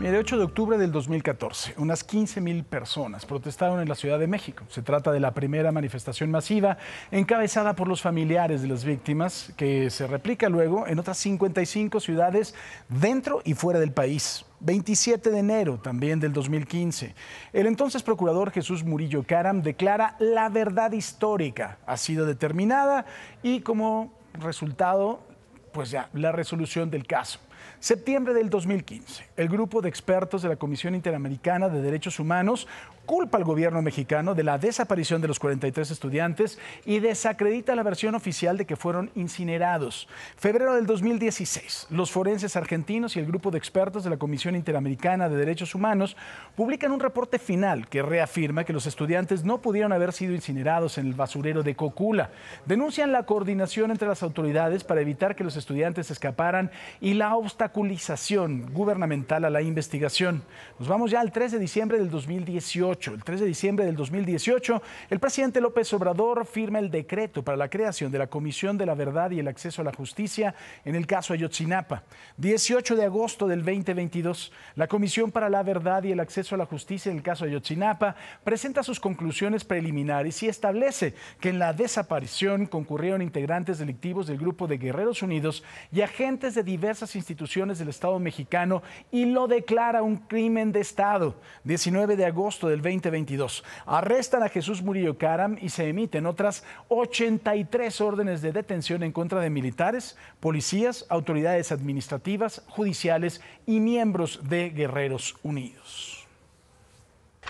El 8 de octubre del 2014, unas 15.000 personas protestaron en la Ciudad de México. Se trata de la primera manifestación masiva encabezada por los familiares de las víctimas, que se replica luego en otras 55 ciudades dentro y fuera del país. 27 de enero también del 2015, el entonces procurador Jesús Murillo Caram declara la verdad histórica ha sido determinada y como resultado, pues ya, la resolución del caso. Septiembre del 2015, el grupo de expertos de la Comisión Interamericana de Derechos Humanos culpa al gobierno mexicano de la desaparición de los 43 estudiantes y desacredita la versión oficial de que fueron incinerados. Febrero del 2016, los forenses argentinos y el grupo de expertos de la Comisión Interamericana de Derechos Humanos publican un reporte final que reafirma que los estudiantes no pudieron haber sido incinerados en el basurero de Cocula. Denuncian la coordinación entre las autoridades para evitar que los estudiantes escaparan y la obstaculización gubernamental a la investigación. Nos vamos ya al 3 de diciembre del 2018. El 3 de diciembre del 2018, el presidente López Obrador firma el decreto para la creación de la Comisión de la Verdad y el Acceso a la Justicia en el caso Ayotzinapa. 18 de agosto del 2022, la Comisión para la Verdad y el Acceso a la Justicia en el caso Ayotzinapa presenta sus conclusiones preliminares y establece que en la desaparición concurrieron integrantes delictivos del grupo de Guerreros Unidos y agentes de diversas instituciones instituciones del Estado mexicano y lo declara un crimen de Estado. 19 de agosto del 2022. Arrestan a Jesús Murillo Caram y se emiten otras 83 órdenes de detención en contra de militares, policías, autoridades administrativas, judiciales y miembros de Guerreros Unidos.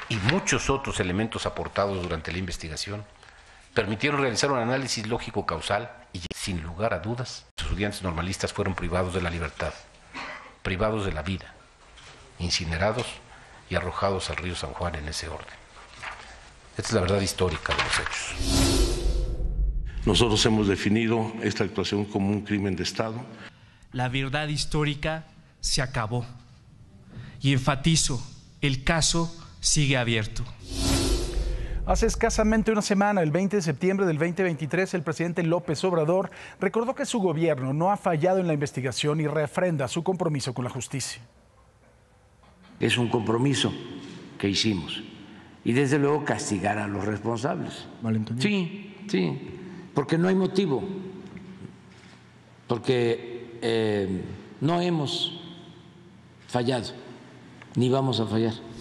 Y muchos otros elementos aportados durante la investigación permitieron realizar un análisis lógico causal y sin lugar a dudas, los estudiantes normalistas fueron privados de la libertad, privados de la vida, incinerados y arrojados al río San Juan en ese orden. Esta es la verdad histórica de los hechos. Nosotros hemos definido esta actuación como un crimen de Estado. La verdad histórica se acabó. Y enfatizo, el caso sigue abierto. Hace escasamente una semana, el 20 de septiembre del 2023, el presidente López Obrador recordó que su gobierno no ha fallado en la investigación y refrenda su compromiso con la justicia. Es un compromiso que hicimos. Y desde luego castigar a los responsables. Sí, sí, porque no hay motivo. Porque eh, no hemos fallado, ni vamos a fallar.